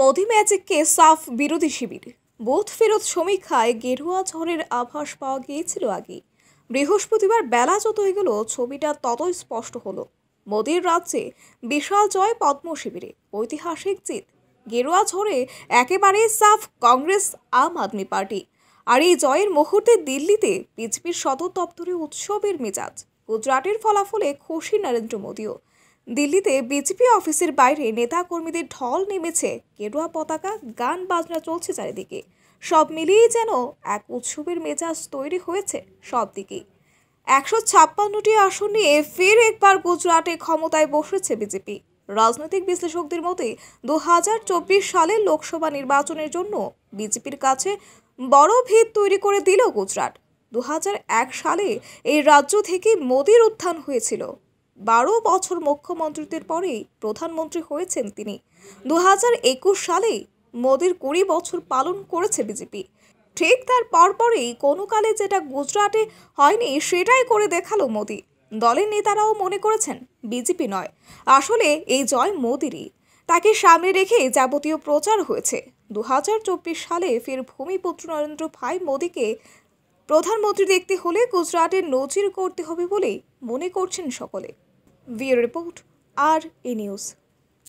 মোদি ম্যাজিককে সাফ বিরোধী শিবির বোধ ফেরত সমীক্ষায় গেরুয়া ঝড়ের আভাস পাওয়া গিয়েছিল আগে বৃহস্পতিবার বেলা যত হয়ে গেল ছবিটা ততই স্পষ্ট হলো মোদির রাজ্যে বিশাল জয় পদ্ম শিবিরে ঐতিহাসিক জিত গেরুয়া ঝড়ে একেবারে সাফ কংগ্রেস আম আদমি পার্টি আর এই জয়ের মুহূর্তে দিল্লিতে বিজেপির সদর দপ্তরে উৎসবের মেজাজ গুজরাটের ফলাফলে খুশি নরেন্দ্র মোদীও দিল্লিতে বিজেপি অফিসের বাইরে নেতা কর্মীদের ঢল নেমেছে গেরুয়া পতাকা গান বাজনা চলছে চারিদিকে সব মিলিয়েই যেন এক উৎসবের মেজাজ তৈরি হয়েছে সব দিকেই একশো ছাপ্পান্নটি আসন নিয়ে ফের একবার গুজরাটে ক্ষমতায় বসেছে বিজেপি রাজনৈতিক বিশ্লেষকদের মতে দু হাজার চব্বিশ সালের লোকসভা নির্বাচনের জন্য বিজেপির কাছে বড় ভিত তৈরি করে দিল গুজরাট দু সালে এই রাজ্য থেকে মোদির উত্থান হয়েছিল বারো বছর মুখ্যমন্ত্রীদের পরেই প্রধানমন্ত্রী হয়েছেন তিনি দু সালে মোদীর কুড়ি বছর পালন করেছে বিজেপি ঠিক তার পরপরেই কোনো কালে যেটা গুজরাটে হয়নি সেটাই করে দেখালো মোদী দলের নেতারাও মনে করেছেন বিজেপি নয় আসলে এই জয় মোদীরই তাকে সামনে রেখে যাবতীয় প্রচার হয়েছে দু সালে ফের ভূমিপুত্র নরেন্দ্র ভাই মোদীকে প্রধানমন্ত্রী দেখতে হলে গুজরাটের নজির করতে হবে বলেই মনে করছেন সকলে We Report, RA News.